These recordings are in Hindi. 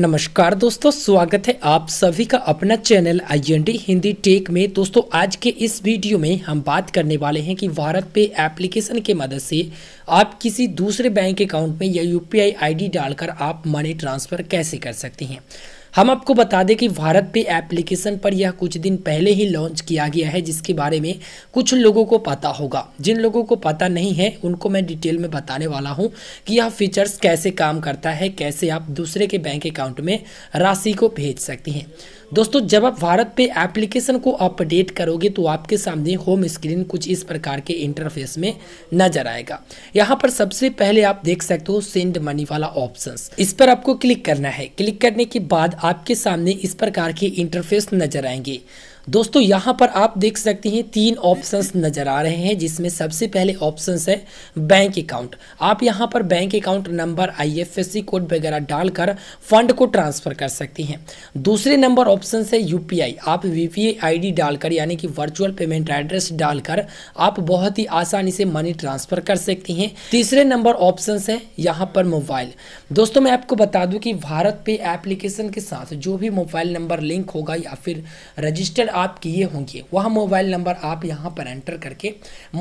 नमस्कार दोस्तों स्वागत है आप सभी का अपना चैनल आई हिंदी टेक में दोस्तों आज के इस वीडियो में हम बात करने वाले हैं कि भारत पे एप्लीकेशन के मदद से आप किसी दूसरे बैंक अकाउंट में या यूपीआई आईडी डालकर आप मनी ट्रांसफ़र कैसे कर सकते हैं हम आपको बता दें कि भारत पे एप्लीकेशन पर यह कुछ दिन पहले ही लॉन्च किया गया है जिसके बारे में कुछ लोगों को पता होगा जिन लोगों को पता नहीं है उनको मैं डिटेल में बताने वाला हूँ कि यह फीचर्स कैसे काम करता है कैसे आप दूसरे के बैंक अकाउंट में राशि को भेज सकती हैं दोस्तों जब आप भारत पे एप्लीकेशन को अपडेट करोगे तो आपके सामने होम स्क्रीन कुछ इस प्रकार के इंटरफेस में नजर आएगा यहाँ पर सबसे पहले आप देख सकते हो सेंड मनी वाला ऑप्शन इस पर आपको क्लिक करना है क्लिक करने के बाद आपके सामने इस प्रकार के इंटरफेस नजर आएंगे दोस्तों यहाँ पर आप देख सकते हैं तीन ऑप्शंस नज़र आ रहे हैं जिसमें सबसे पहले ऑप्शंस है बैंक अकाउंट आप यहाँ पर bank account number IFSC code वगैरह डालकर फंड को ट्रांसफ़र कर सकते हैं दूसरे नंबर ऑप्शन है यूपीआई आप वीपीआई आईडी डालकर यानी कि वर्चुअल पेमेंट एड्रेस डालकर आप बहुत ही आसानी से मनी ट्रांसफ़र कर सकती हैं तीसरे नंबर ऑप्शन है यहाँ पर मोबाइल दोस्तों मैं आपको बता दूँ कि भारत पे एप्लीकेशन के साथ जो भी मोबाइल नंबर लिंक होगा या फिर रजिस्टर्ड आप किए होंगे वह मोबाइल नंबर आप यहाँ पर एंटर करके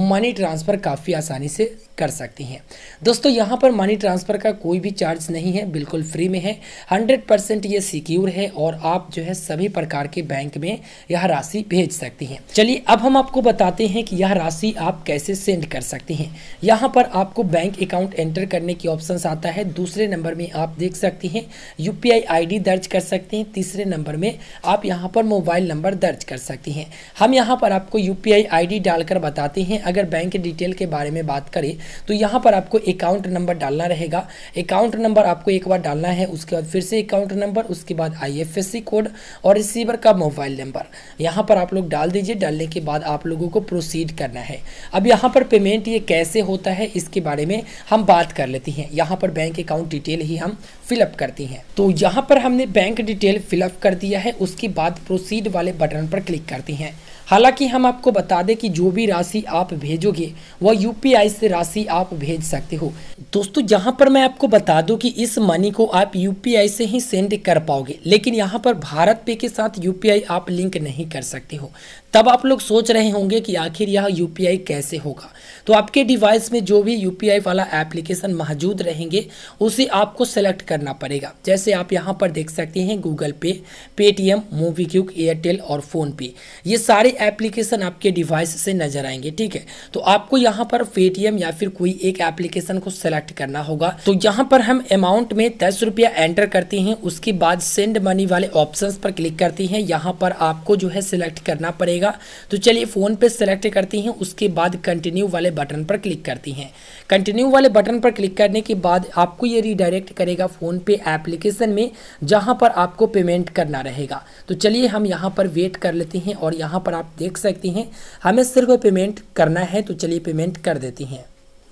मनी ट्रांसफ़र काफ़ी आसानी से कर सकती हैं दोस्तों यहाँ पर मनी ट्रांसफ़र का कोई भी चार्ज नहीं है बिल्कुल फ्री में है हंड्रेड परसेंट ये सिक्योर है और आप जो है सभी प्रकार के बैंक में यह राशि भेज सकती हैं चलिए अब हम आपको बताते हैं कि यह राशि आप कैसे सेंड कर सकती हैं यहाँ पर आपको बैंक अकाउंट एंटर करने की ऑप्शन आता है दूसरे नंबर में आप देख सकती हैं यू पी दर्ज कर सकते हैं तीसरे नंबर में आप यहाँ पर मोबाइल नंबर दर्ज सर्च कर सकती हैं हम यहाँ पर आपको यू पी डालकर बताते हैं अगर बैंक डिटेल के बारे में बात करें तो यहाँ पर आपको अकाउंट नंबर डालना रहेगा अकाउंट नंबर आपको एक बार डालना है उसके बाद फिर से अकाउंट नंबर उसके बाद आई कोड और रिसीवर का मोबाइल नंबर यहाँ पर आप लोग डाल दीजिए डालने के बाद आप लोगों को प्रोसीड करना है अब यहाँ पर पेमेंट ये कैसे होता है इसके बारे में हम बात कर लेती हैं यहाँ पर बैंक अकाउंट डिटेल ही हम फिलअप करती हैं तो यहाँ पर हमने बैंक डिटेल फिलअप कर दिया है उसके बाद प्रोसीड वाले बटन पर क्लिक करती हैं हालांकि हम आपको बता दें कि जो भी राशि आप भेजोगे वह यूपीआई से राशि आप भेज सकते हो दोस्तों यहाँ पर मैं आपको बता दूं कि इस मनी को आप यूपीआई से ही सेंड कर पाओगे लेकिन यहाँ पर भारत पे के साथ यूपीआई आप लिंक नहीं कर सकते हो तब आप लोग सोच रहे होंगे कि आखिर यह यू कैसे होगा तो आपके डिवाइस में जो भी यू वाला एप्लीकेशन मौजूद रहेंगे उसे आपको सेलेक्ट करना पड़ेगा जैसे आप यहाँ पर देख सकते हैं गूगल पे पेटीएम मोबीक्विक क्यूक एयरटेल और फ़ोनपे ये सारे एप्लीकेशन आपके डिवाइस से नजर आएंगे ठीक है तो आपको यहाँ पर पेटीएम या फिर कोई एक एप्लीकेशन को सेलेक्ट करना होगा तो यहाँ पर हम अमाउंट में दस रुपया एंटर करते हैं उसके बाद सेंड मनी वाले ऑप्शंस पर क्लिक करते हैं यहाँ पर आपको जो है सिलेक्ट करना पड़ेगा तो चलिए फ़ोन पे सिलेक्ट करते हैं उसके बाद कंटिन्यू वाले बटन पर क्लिक करती हैं कंटिन्यू वाले बटन पर क्लिक करने के बाद आपको ये रिडायरेक्ट करेगा फ़ोन पे एप्लीकेशन में जहाँ पर आपको पेमेंट करना रहेगा तो चलिए हम यहाँ पर वेट कर लेते हैं और यहाँ पर आप देख सकती हैं हमें सिर्फ पेमेंट करना है तो चलिए पेमेंट कर देती हैं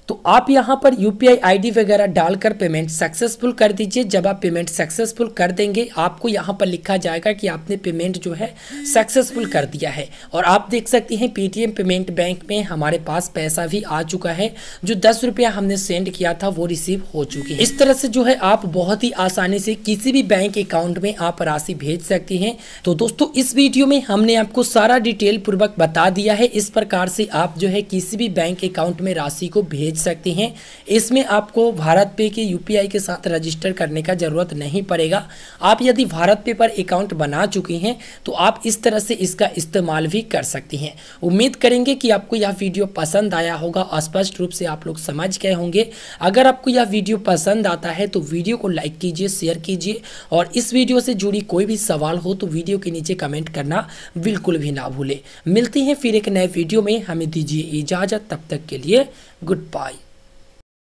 तो आप यहाँ पर यू पी वगैरह डालकर पेमेंट सक्सेसफुल कर दीजिए जब आप पेमेंट सक्सेसफुल कर देंगे आपको यहाँ पर लिखा जाएगा कि आपने पेमेंट जो है सक्सेसफुल कर दिया है और आप देख सकते हैं पेटीएम पेमेंट बैंक में हमारे पास पैसा भी आ चुका है जो दस रुपया हमने सेंड किया था वो रिसीव हो चुकी है इस तरह से जो है आप बहुत ही आसानी से किसी भी बैंक अकाउंट में आप राशि भेज सकते हैं तो दोस्तों इस वीडियो में हमने आपको सारा डिटेल पूर्वक बता दिया है इस प्रकार से आप जो है किसी भी बैंक अकाउंट में राशि को भेज खरीद सकती हैं इसमें आपको भारत पे के यूपीआई के साथ रजिस्टर करने का ज़रूरत नहीं पड़ेगा आप यदि भारत पे पर अकाउंट बना चुकी हैं तो आप इस तरह से इसका इस्तेमाल भी कर सकती हैं उम्मीद करेंगे कि आपको यह वीडियो पसंद आया होगा स्पष्ट रूप से आप लोग समझ गए होंगे अगर आपको यह वीडियो पसंद आता है तो वीडियो को लाइक कीजिए शेयर कीजिए और इस वीडियो से जुड़ी कोई भी सवाल हो तो वीडियो के नीचे कमेंट करना बिल्कुल भी ना भूलें मिलती हैं फिर एक नए वीडियो में हमें दीजिए इजाज़त तब तक के लिए गुड बाय